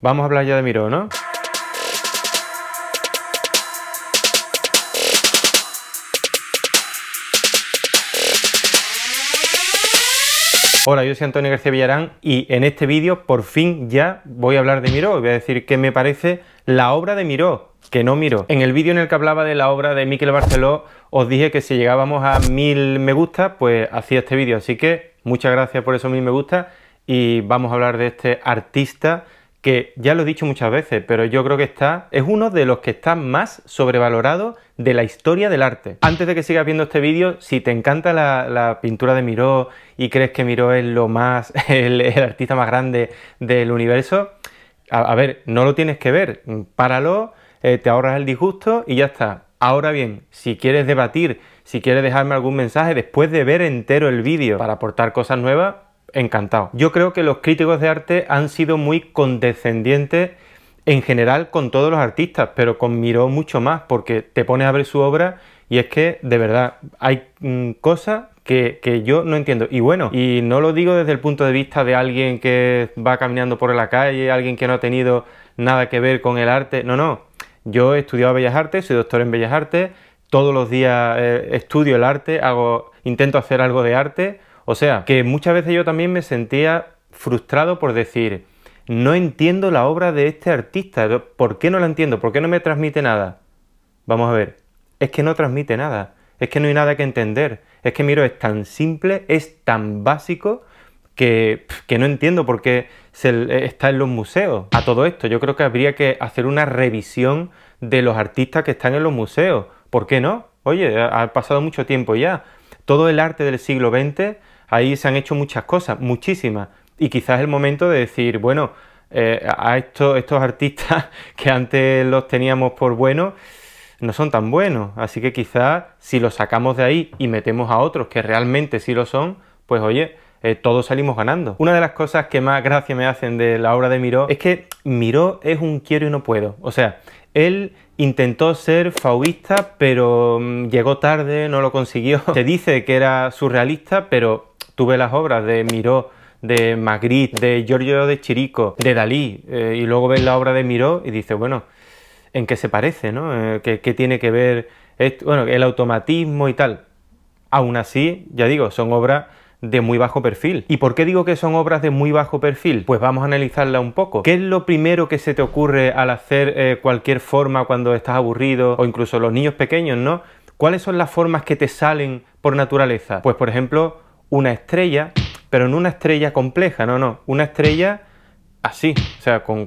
Vamos a hablar ya de Miro, ¿no? Hola, yo soy Antonio García Villarán y en este vídeo por fin ya voy a hablar de Miró. Voy a decir que me parece la obra de Miró, que no Miró. En el vídeo en el que hablaba de la obra de Miquel Barceló os dije que si llegábamos a mil me gusta, pues hacía este vídeo. Así que muchas gracias por esos mil me gusta y vamos a hablar de este artista que ya lo he dicho muchas veces, pero yo creo que está, es uno de los que está más sobrevalorado de la historia del arte. Antes de que sigas viendo este vídeo, si te encanta la, pintura de Miró y crees que Miró es lo más, el, artista más grande del universo, a, ver, no lo tienes que ver, páralo, eh, te ahorras el disgusto y ya está. Ahora bien, si quieres debatir, si quieres dejarme algún mensaje después de ver entero el vídeo para aportar cosas nuevas, encantado. Yo creo que los críticos de arte han sido muy condescendientes en general con todos los artistas, pero con Miró mucho más, porque te pones a ver su obra y es que, de verdad, hay mm, cosas que, yo no entiendo. Y bueno, y no lo digo desde el punto de vista de alguien que va caminando por la calle, alguien que no ha tenido nada que ver con el arte. No, no. Yo he estudiado Bellas Artes, soy doctor en Bellas Artes, todos los días eh, estudio el arte, hago, intento hacer algo de arte, o sea, que muchas veces yo también me sentía frustrado por decir, no entiendo la obra de este artista, ¿por qué no la entiendo? ¿Por qué no me transmite nada? Vamos a ver, es que no transmite nada, es que no hay nada que entender, es que miro, es tan simple, es tan básico que, no entiendo por qué eh, está en los museos. A todo esto, yo creo que habría que hacer una revisión de los artistas que están en los museos. ¿Por qué no? Oye, ha pasado mucho tiempo ya. Todo el arte del siglo XX Ahí se han hecho muchas cosas, muchísimas. Y quizás es el momento de decir, bueno, eh, a estos, artistas que antes los teníamos por buenos, no son tan buenos. Así que quizás si los sacamos de ahí y metemos a otros que realmente sí lo son, pues oye, eh, todos salimos ganando. Una de las cosas que más gracia me hacen de la obra de Miró es que Miró es un quiero y no puedo. O sea, él intentó ser fauvista, pero mm, llegó tarde, no lo consiguió. Se dice que era surrealista, pero Tuve las obras de Miró, de Magritte, de Giorgio de Chirico, de Dalí, eh, y luego ves la obra de Miró y dices, bueno, ¿en qué se parece? ¿no? Eh, ¿qué, tiene que ver esto? Bueno, el automatismo y tal. Aún así, ya digo, son obras de muy bajo perfil. ¿Y por qué digo que son obras de muy bajo perfil? Pues vamos a analizarla un poco. ¿Qué es lo primero que se te ocurre al hacer eh, cualquier forma cuando estás aburrido o incluso los niños pequeños, ¿no? ¿Cuáles son las formas que te salen por naturaleza? Pues por ejemplo, una estrella, pero no una estrella compleja, no, no, una estrella así, o sea, con,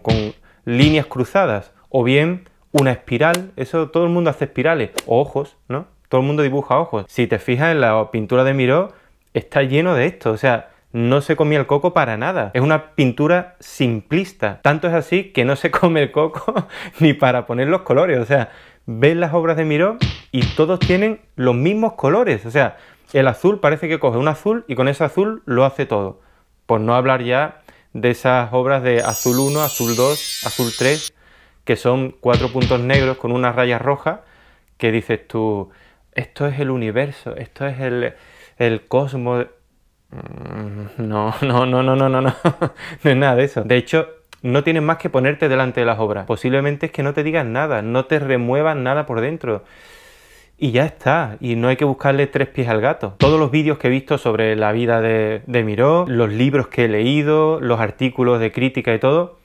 líneas cruzadas, o bien una espiral, eso todo el mundo hace espirales, o ojos, ¿no? Todo el mundo dibuja ojos. Si te fijas en la pintura de Miró, está lleno de esto, o sea, no se comía el coco para nada. Es una pintura simplista. Tanto es así que no se come el coco ni para poner los colores. O sea, ves las obras de Miró y todos tienen los mismos colores. O sea, el azul parece que coge un azul y con ese azul lo hace todo. Por no hablar ya de esas obras de azul 1, azul 2, azul 3, que son cuatro puntos negros con una raya roja, que dices tú, esto es el universo, esto es el, el cosmos. Mm, no, no, no, no, no, no, no, no es nada de eso. De hecho, no tienes más que ponerte delante de las obras. Posiblemente es que no te digan nada, no te remuevan nada por dentro y ya está, y no hay que buscarle tres pies al gato. Todos los vídeos que he visto sobre la vida de, de Miró, los libros que he leído, los artículos de crítica y todo,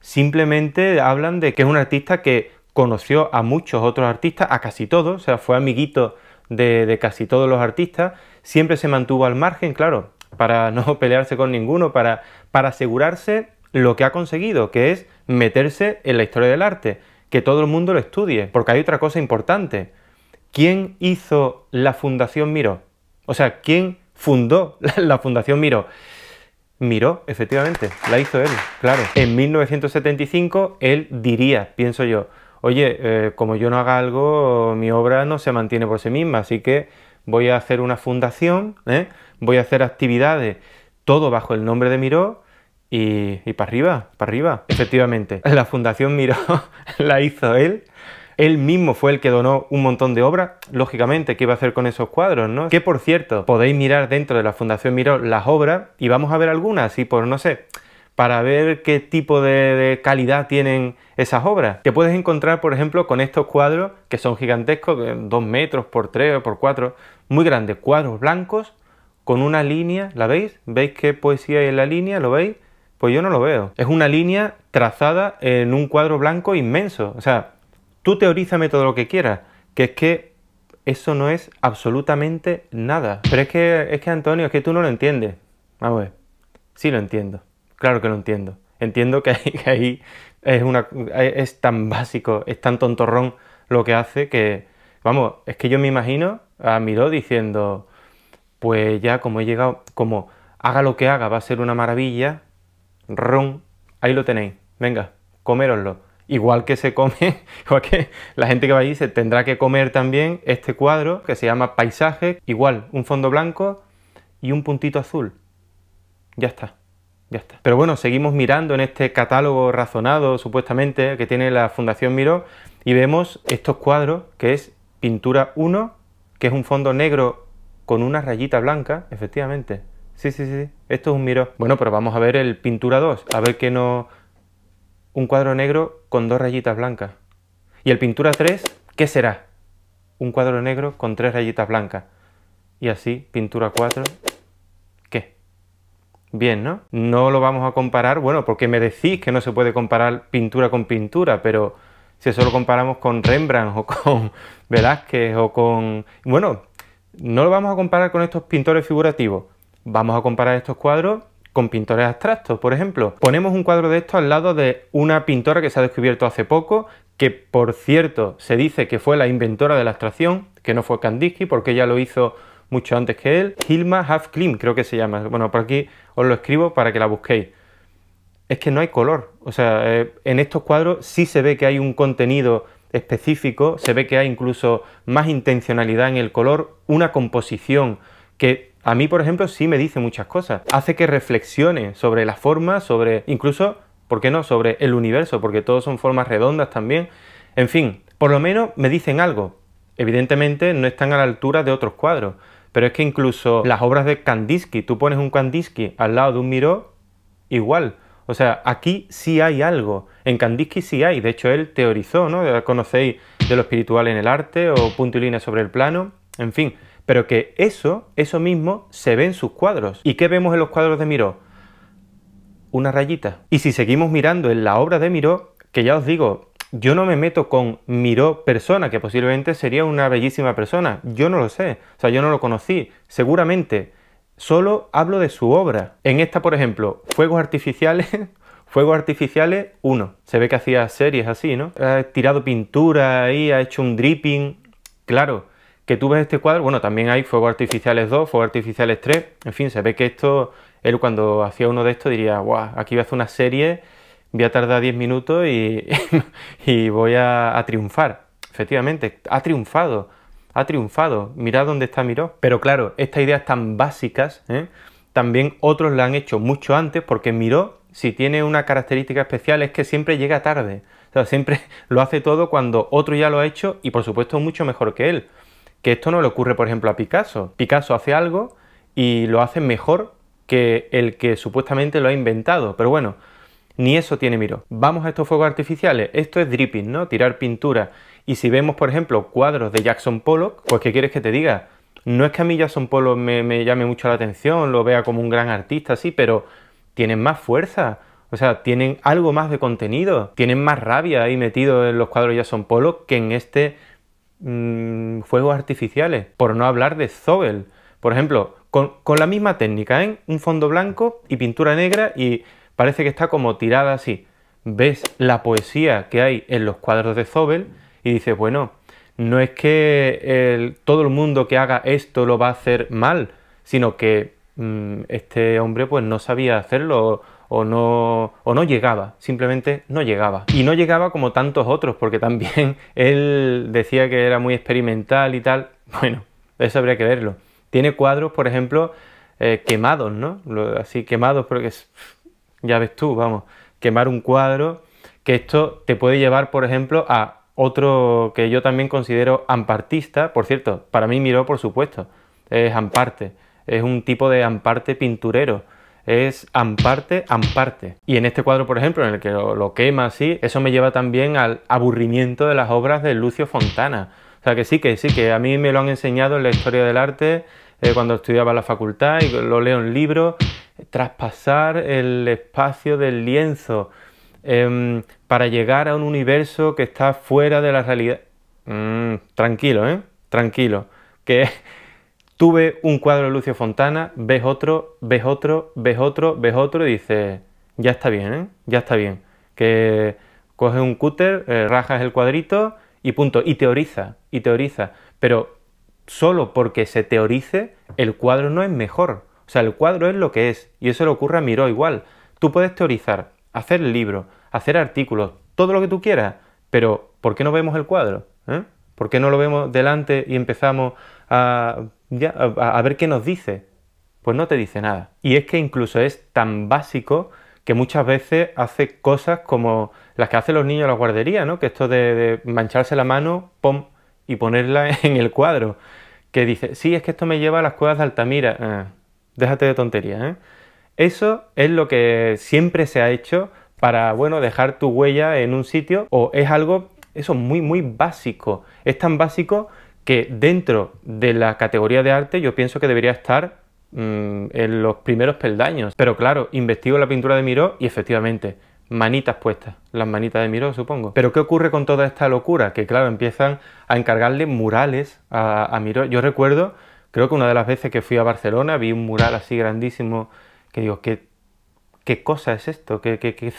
simplemente hablan de que es un artista que conoció a muchos otros artistas, a casi todos, o sea, fue amiguito de, casi todos los artistas, siempre se mantuvo al margen, claro, para no pelearse con ninguno, para, para asegurarse lo que ha conseguido, que es meterse en la historia del arte, que todo el mundo lo estudie, porque hay otra cosa importante, ¿quién hizo la Fundación Miró? O sea, ¿quién fundó la, Fundación Miró? Miró, efectivamente, la hizo él, claro. En 1975 él diría, pienso yo, oye, eh, como yo no haga algo, mi obra no se mantiene por sí misma, así que voy a hacer una fundación, ¿eh? voy a hacer actividades, todo bajo el nombre de Miró, y, y, para arriba, para arriba. Efectivamente, la Fundación Miró la hizo él él mismo fue el que donó un montón de obras. Lógicamente, ¿qué iba a hacer con esos cuadros, no? Que por cierto, podéis mirar dentro de la Fundación Miró las obras y vamos a ver algunas, y por no sé para ver qué tipo de, calidad tienen esas obras. Te puedes encontrar, por ejemplo, con estos cuadros que son gigantescos, eh, de 2 metros por tres o por cuatro, muy grandes, cuadros blancos con una línea, ¿la veis? ¿Veis qué poesía hay en la línea? ¿Lo veis? Pues yo no lo veo. Es una línea trazada en un cuadro blanco inmenso. O sea, Tú teorízame todo lo que quieras, que es que eso no es absolutamente nada. Pero es que, es que Antonio, es que tú no lo entiendes. Vamos a ver. Sí lo entiendo. Claro que lo entiendo. Entiendo que, que ahí es, una, es tan básico, es tan tontorrón lo que hace que, vamos, es que yo me imagino a Miró diciendo, pues ya como he llegado, como haga lo que haga, va a ser una maravilla, ron, ahí lo tenéis, venga, coméroslo igual que se come, igual que la gente que va allí se tendrá que comer también este cuadro que se llama Paisaje, igual un fondo blanco y un puntito azul. Ya está, ya está. Pero bueno, seguimos mirando en este catálogo razonado supuestamente que tiene la Fundación Miró y vemos estos cuadros que es pintura 1, que es un fondo negro con una rayita blanca, efectivamente. Sí, sí, sí, esto es un Miro Bueno, pero vamos a ver el pintura 2, a ver qué nos un cuadro negro con dos rayitas blancas. Y el pintura 3, ¿qué será? Un cuadro negro con tres rayitas blancas. Y así, pintura 4, ¿qué? Bien, ¿no? No lo vamos a comparar, bueno, porque me decís que no se puede comparar pintura con pintura, pero si eso lo comparamos con Rembrandt o con Velázquez o con... Bueno, no lo vamos a comparar con estos pintores figurativos. Vamos a comparar estos cuadros con pintores abstractos. Por ejemplo, ponemos un cuadro de esto al lado de una pintora que se ha descubierto hace poco, que por cierto se dice que fue la inventora de la abstracción, que no fue Kandinsky porque ella lo hizo mucho antes que él. Hilma Hafklim creo que se llama. Bueno, por aquí os lo escribo para que la busquéis. Es que no hay color. O sea, eh, en estos cuadros sí se ve que hay un contenido específico, se ve que hay incluso más intencionalidad en el color, una composición que a mí, por ejemplo, sí me dice muchas cosas. Hace que reflexione sobre la forma, sobre incluso, ¿por qué no?, sobre el universo, porque todos son formas redondas también. En fin, por lo menos me dicen algo. Evidentemente no están a la altura de otros cuadros, pero es que incluso las obras de Kandinsky, tú pones un Kandinsky al lado de un Miró, igual. O sea, aquí sí hay algo. En Kandinsky sí hay. De hecho, él teorizó, ¿no? conocéis de lo espiritual en el arte o punto y línea sobre el plano. En fin, pero que eso, eso mismo, se ve en sus cuadros. ¿Y qué vemos en los cuadros de Miró? Una rayita. Y si seguimos mirando en la obra de Miró, que ya os digo, yo no me meto con Miró persona, que posiblemente sería una bellísima persona, yo no lo sé, o sea, yo no lo conocí, seguramente. Solo hablo de su obra. En esta, por ejemplo, Fuegos Artificiales, Fuegos Artificiales 1. Se ve que hacía series así, ¿no? Ha tirado pintura ahí, ha hecho un dripping. Claro, que tú ves este cuadro, bueno, también hay Fuegos Artificiales 2, Fuegos Artificiales 3, en fin, se ve que esto, él cuando hacía uno de estos diría, guau, aquí voy a hacer una serie, voy a tardar 10 minutos y, voy a, triunfar. Efectivamente, ha triunfado, ha triunfado, mirad dónde está Miró. Pero claro, estas ideas tan básicas, ¿eh? también otros la han hecho mucho antes, porque Miró, si tiene una característica especial, es que siempre llega tarde. O sea, siempre lo hace todo cuando otro ya lo ha hecho y por supuesto mucho mejor que él. Que esto no le ocurre, por ejemplo, a Picasso. Picasso hace algo y lo hace mejor que el que supuestamente lo ha inventado. Pero bueno, ni eso tiene miro. Vamos a estos fuegos artificiales. Esto es dripping, ¿no? Tirar pintura. Y si vemos, por ejemplo, cuadros de Jackson Pollock, pues ¿qué quieres que te diga? No es que a mí Jackson Pollock me, llame mucho la atención, lo vea como un gran artista, sí, pero tienen más fuerza. O sea, tienen algo más de contenido, tienen más rabia ahí metido en los cuadros de Jackson Pollock que en este Mm, fuegos artificiales, por no hablar de Zobel. Por ejemplo, con, la misma técnica, ¿eh? un fondo blanco y pintura negra y parece que está como tirada así. Ves la poesía que hay en los cuadros de Zobel y dices, bueno, no es que todo el mundo que haga esto lo va a hacer mal, sino que mm, este hombre pues no sabía hacerlo o no, o no llegaba, simplemente no llegaba. Y no llegaba como tantos otros, porque también él decía que era muy experimental y tal. Bueno, eso habría que verlo. Tiene cuadros, por ejemplo, eh, quemados, ¿no? Así quemados, porque es, ya ves tú, vamos, quemar un cuadro, que esto te puede llevar, por ejemplo, a otro que yo también considero ampartista, por cierto, para mí Miró, por supuesto, es amparte, es un tipo de amparte pinturero es amparte, amparte. Y en este cuadro, por ejemplo, en el que lo, quema así, eso me lleva también al aburrimiento de las obras de Lucio Fontana. O sea que sí, que sí, que a mí me lo han enseñado en la historia del arte eh, cuando estudiaba la facultad y lo leo en libros, traspasar el espacio del lienzo em, para llegar a un universo que está fuera de la realidad. Mm, tranquilo, ¿eh? Tranquilo. Que ves un cuadro de Lucio Fontana, ves otro, ves otro, ves otro, ves otro y dices, ya está bien, ¿eh? ya está bien. Que coges un cúter, eh, rajas el cuadrito y punto. Y teoriza, y teoriza. Pero solo porque se teorice, el cuadro no es mejor. O sea, el cuadro es lo que es. Y eso le ocurre a Miró igual. Tú puedes teorizar, hacer libros, hacer artículos, todo lo que tú quieras. Pero, ¿por qué no vemos el cuadro? ¿Eh? ¿Por qué no lo vemos delante y empezamos a, ver qué nos dice. Pues no te dice nada. Y es que incluso es tan básico que muchas veces hace cosas como las que hacen los niños en la guardería, Que esto de, mancharse la mano, pom, y ponerla en el cuadro. Que dice, sí, es que esto me lleva a las cuevas de Altamira. Ah, déjate de tonterías, ¿eh? Eso es lo que siempre se ha hecho para, bueno, dejar tu huella en un sitio o es algo, eso, muy, muy básico. Es tan básico que dentro de la categoría de arte yo pienso que debería estar mm, en los primeros peldaños. Pero claro, investigo la pintura de Miró y efectivamente, manitas puestas, las manitas de Miró, supongo. Pero ¿qué ocurre con toda esta locura? Que claro, empiezan a encargarle murales a, a Miró. Yo recuerdo, creo que una de las veces que fui a Barcelona vi un mural así grandísimo que digo, ¿qué, qué cosa es esto? ¿Qué, qué, qué,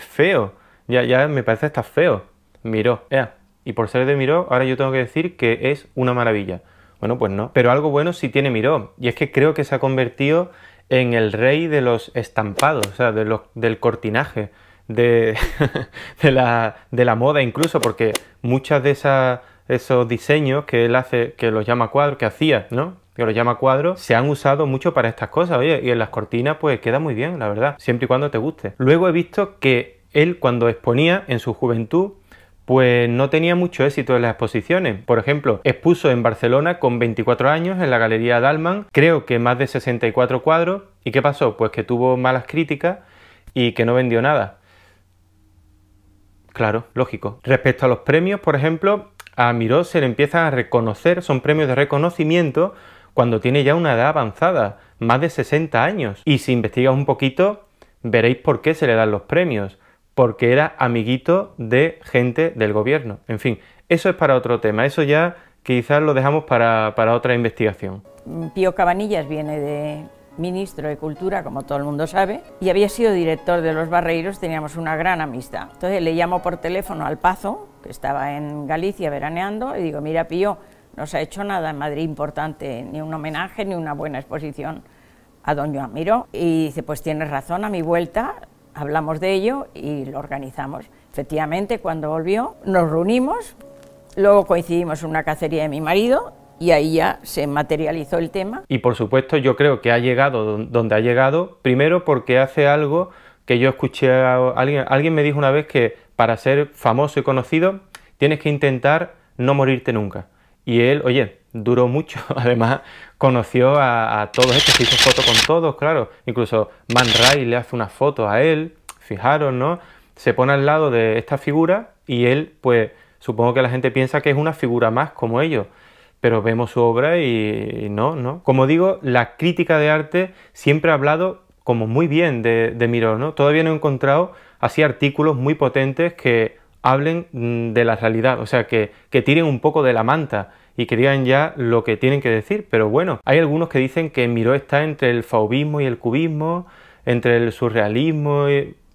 feo? Ya, ya me parece hasta feo. Miró, y por ser de Miró, ahora yo tengo que decir que es una maravilla. Bueno, pues no. Pero algo bueno sí tiene Miró, y es que creo que se ha convertido en el rey de los estampados, o sea, del cortinaje, de, la, moda incluso, porque muchas de esas, esos diseños que él hace, que los llama cuadro, que hacía, ¿no? que los llama cuadro. se han usado mucho para estas cosas, oye, y en las cortinas pues queda muy bien, la verdad, siempre y cuando te guste. Luego he visto que él cuando exponía en su juventud pues no tenía mucho éxito en las exposiciones. Por ejemplo, expuso en Barcelona con 24 años en la Galería Dalman, creo que más de 64 cuadros. ¿Y qué pasó? Pues que tuvo malas críticas y que no vendió nada. Claro, lógico. Respecto a los premios, por ejemplo, a Miró se le empieza a reconocer, son premios de reconocimiento, cuando tiene ya una edad avanzada, más de 60 años. Y si investigas un poquito, veréis por qué se le dan los premios porque era amiguito de gente del gobierno. En fin, eso es para otro tema, eso ya quizás lo dejamos para, otra investigación. Pío Cabanillas viene de ministro de Cultura, como todo el mundo sabe, y había sido director de Los Barreiros, teníamos una gran amistad. Entonces le llamo por teléfono al Pazo, que estaba en Galicia veraneando, y digo, mira Pío, no se ha hecho nada en Madrid importante, ni un homenaje, ni una buena exposición a don Joan Y dice, pues tienes razón, a mi vuelta hablamos de ello y lo organizamos. Efectivamente, cuando volvió, nos reunimos, luego coincidimos en una cacería de mi marido y ahí ya se materializó el tema. Y por supuesto yo creo que ha llegado donde ha llegado, primero porque hace algo que yo escuché a alguien, alguien me dijo una vez que para ser famoso y conocido tienes que intentar no morirte nunca. Y él, oye, duró mucho. Además, conoció a, todos estos, se hizo fotos con todos, claro. Incluso Man Ray le hace una foto a él, fijaros, ¿no? Se pone al lado de esta figura y él, pues, supongo que la gente piensa que es una figura más como ellos. Pero vemos su obra y, no, ¿no? Como digo, la crítica de arte siempre ha hablado como muy bien de, de Miró, ¿no? Todavía no he encontrado así artículos muy potentes que hablen mm, de la realidad, o sea, que, que tiren un poco de la manta y que digan ya lo que tienen que decir. Pero bueno, hay algunos que dicen que Miró está entre el faubismo y el cubismo, entre el surrealismo.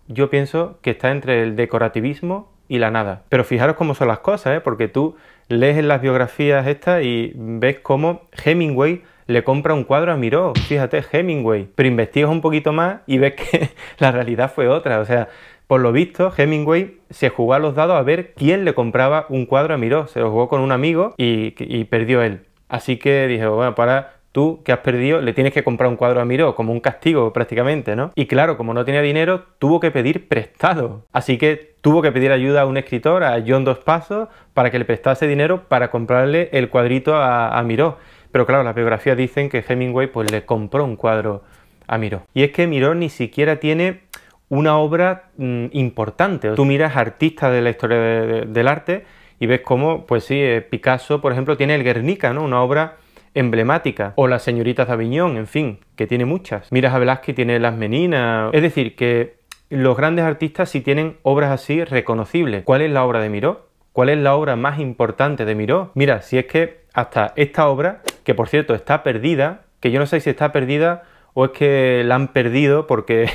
Yo pienso que está entre el decorativismo y la nada. Pero fijaros cómo son las cosas, ¿eh? porque tú lees en las biografías estas y ves cómo Hemingway le compra un cuadro a Miró, fíjate, Hemingway. Pero investigas un poquito más y ves que la realidad fue otra. O sea, por lo visto, Hemingway se jugó a los dados a ver quién le compraba un cuadro a Miró. Se lo jugó con un amigo y, perdió él. Así que dije, bueno, para pues tú que has perdido, le tienes que comprar un cuadro a Miró, como un castigo prácticamente, ¿no? Y claro, como no tenía dinero, tuvo que pedir prestado. Así que tuvo que pedir ayuda a un escritor, a John Dos Pasos, para que le prestase dinero para comprarle el cuadrito a, Miró. Pero claro, las biografías dicen que Hemingway pues le compró un cuadro a Miró. Y es que Miró ni siquiera tiene una obra mm, importante. Tú miras artistas de la historia del arte y ves cómo, pues sí, eh, Picasso, por ejemplo, tiene el Guernica, ¿no? Una obra emblemática. O las señoritas de Aviñón, en fin, que tiene muchas. Miras a Velázquez, tiene las Meninas. Es decir, que los grandes artistas sí tienen obras así reconocibles. ¿Cuál es la obra de Miró? ¿Cuál es la obra más importante de Miró? Mira, si es que hasta esta obra, que por cierto está perdida, que yo no sé si está perdida o es que la han perdido porque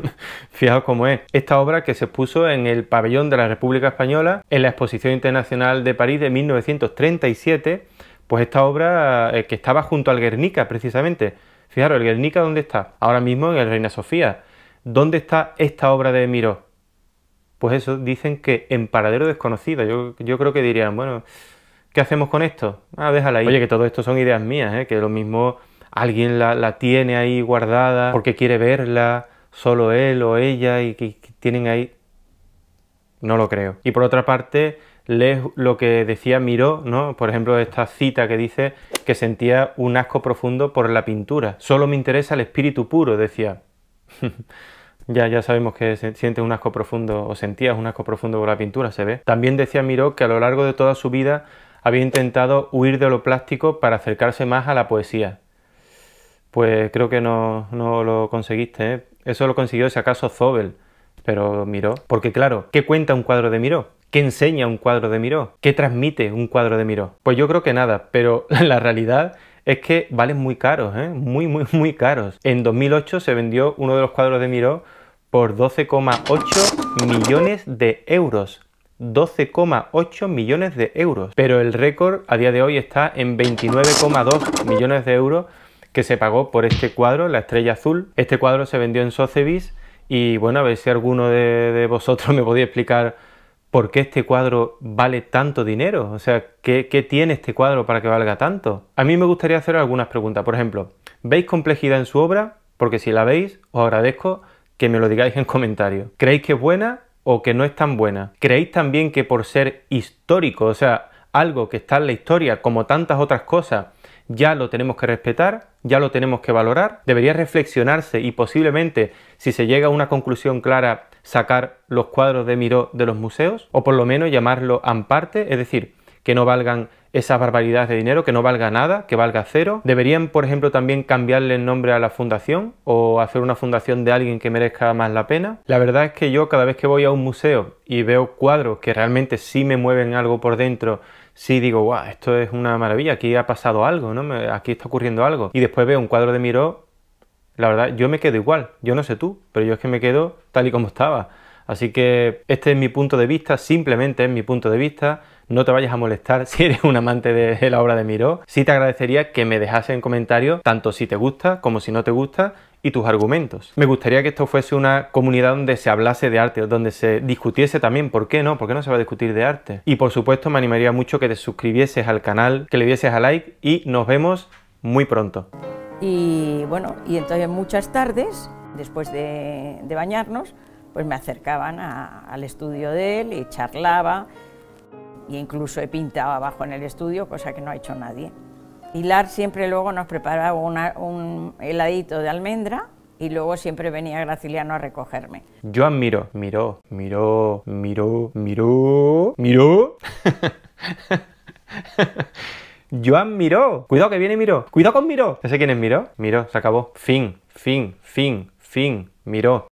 Fijaos cómo es. Esta obra que se puso en el pabellón de la República Española en la Exposición Internacional de París de 1937, pues esta obra eh, que estaba junto al Guernica precisamente. Fijaros, el Guernica dónde está? Ahora mismo en el Reina Sofía. ¿Dónde está esta obra de Miró? Pues eso, dicen que en paradero desconocido. Yo, yo creo que dirían, bueno, ¿qué hacemos con esto? Ah, déjala ahí. Oye, que todo esto son ideas mías, ¿eh? que lo mismo alguien la tiene ahí guardada porque quiere verla solo él o ella y que, tienen ahí. No lo creo. Y por otra parte, lees lo que decía Miró, ¿no? Por ejemplo, esta cita que dice que sentía un asco profundo por la pintura. Solo me interesa el espíritu puro, decía. ya, ya sabemos que sientes un asco profundo o sentías un asco profundo por la pintura, se ve. También decía Miró que a lo largo de toda su vida había intentado huir de lo plástico para acercarse más a la poesía. Pues creo que no, no lo conseguiste, ¿eh? Eso lo consiguió si acaso Zobel, pero Miró. Porque claro, ¿qué cuenta un cuadro de Miró? ¿Qué enseña un cuadro de Miró? ¿Qué transmite un cuadro de Miró? Pues yo creo que nada, pero la realidad es que valen muy caros, ¿eh? muy, muy, muy caros. En 2008 se vendió uno de los cuadros de Miró por 12,8 millones de euros. 12,8 millones de euros. Pero el récord a día de hoy está en 29,2 millones de euros que se pagó por este cuadro, La Estrella Azul. Este cuadro se vendió en Sotheby's y bueno, a ver si alguno de, vosotros me podía explicar por qué este cuadro vale tanto dinero. O sea, ¿qué, ¿qué, tiene este cuadro para que valga tanto? A mí me gustaría hacer algunas preguntas. Por ejemplo, ¿veis complejidad en su obra? Porque si la veis, os agradezco que me lo digáis en comentarios. ¿Creéis que es buena o que no es tan buena? ¿Creéis también que por ser histórico, o sea, algo que está en la historia, como tantas otras cosas, ya lo tenemos que respetar, ya lo tenemos que valorar, debería reflexionarse y posiblemente, si se llega a una conclusión clara, sacar los cuadros de Miró de los museos o por lo menos llamarlo amparte, es decir, que no valgan esas barbaridades de dinero, que no valga nada, que valga cero. Deberían, por ejemplo, también cambiarle el nombre a la fundación o hacer una fundación de alguien que merezca más la pena. La verdad es que yo cada vez que voy a un museo y veo cuadros que realmente sí me mueven algo por dentro, sí digo, guau, esto es una maravilla, aquí ha pasado algo, ¿no? Aquí está ocurriendo algo. Y después veo un cuadro de Miró, la verdad, yo me quedo igual, yo no sé tú, pero yo es que me quedo tal y como estaba. Así que este es mi punto de vista, simplemente es mi punto de vista no te vayas a molestar si eres un amante de la obra de Miró. Sí te agradecería que me dejases en comentarios tanto si te gusta como si no te gusta y tus argumentos. Me gustaría que esto fuese una comunidad donde se hablase de arte, donde se discutiese también por qué no, por qué no se va a discutir de arte. Y por supuesto me animaría mucho que te suscribieses al canal, que le dieses a like y nos vemos muy pronto. Y bueno, y entonces muchas tardes, después de, bañarnos, pues me acercaban al estudio de él y charlaba incluso he pintado abajo en el estudio, cosa que no ha hecho nadie. Hilar siempre luego nos preparaba un heladito de almendra y luego siempre venía Graciliano a recogerme. Yo admiro, miró, miró, miró, miró, miró. Joan Miró. Cuidado que viene Miró. Cuidado con Miró. No sé quién es Miró. Miró, se acabó. Fin, fin, fin, fin. Miró.